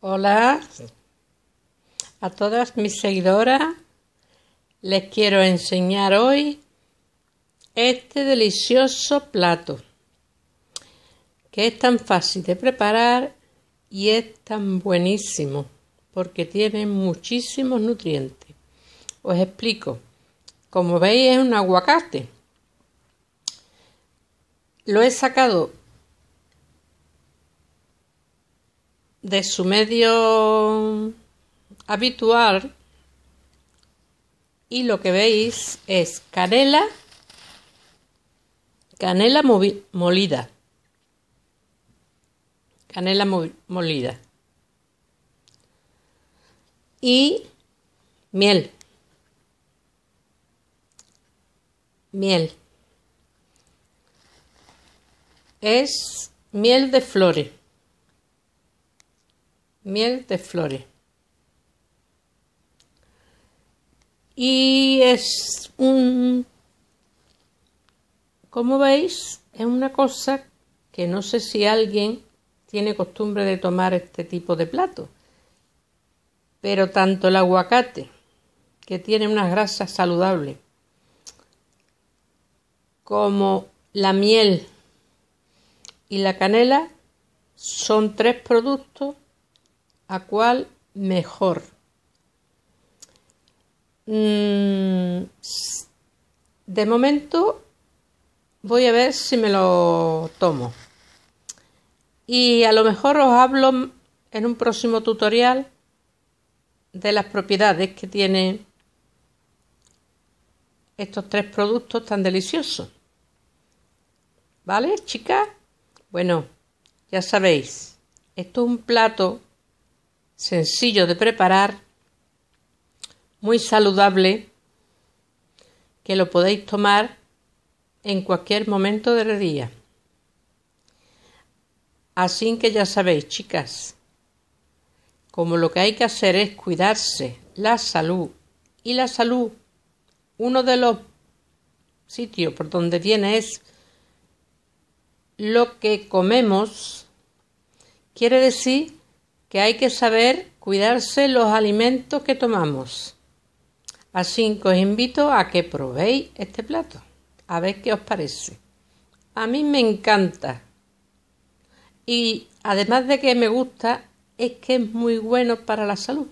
Hola a todas mis seguidoras. Les quiero enseñar hoy este delicioso plato que es tan fácil de preparar y es tan buenísimo porque tiene muchísimos nutrientes. Os explico. Como veis es un aguacate. Lo he sacado de su medio habitual y lo que veis es canela canela molida canela molida y miel miel es miel de flores miel de flores. Y es un, como veis, es una cosa que no sé si alguien tiene costumbre de tomar este tipo de plato. Pero tanto el aguacate, que tiene unas grasas saludables, como la miel y la canela son tres productos a cuál mejor. Mm, de momento voy a ver si me lo tomo. Y a lo mejor os hablo en un próximo tutorial de las propiedades que tienen estos tres productos tan deliciosos. ¿Vale, chicas? Bueno, ya sabéis, esto es un plato sencillo de preparar, muy saludable, que lo podéis tomar en cualquier momento del día. Así que ya sabéis, chicas, como lo que hay que hacer es cuidarse la salud y la salud, uno de los sitios por donde viene es lo que comemos, quiere decir que hay que saber cuidarse los alimentos que tomamos. Así que os invito a que probéis este plato, a ver qué os parece. A mí me encanta. Y además de que me gusta, es que es muy bueno para la salud.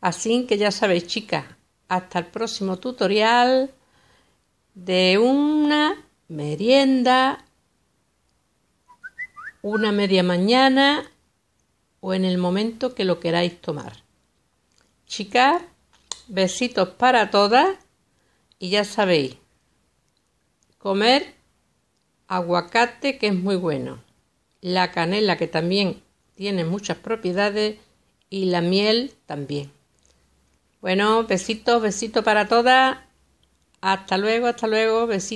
Así que ya sabéis, chicas, hasta el próximo tutorial de una merienda, una media mañana o en el momento que lo queráis tomar. Chicas, besitos para todas y ya sabéis, comer aguacate que es muy bueno, la canela que también tiene muchas propiedades y la miel también. Bueno, besitos, besitos para todas. Hasta luego, hasta luego, besitos.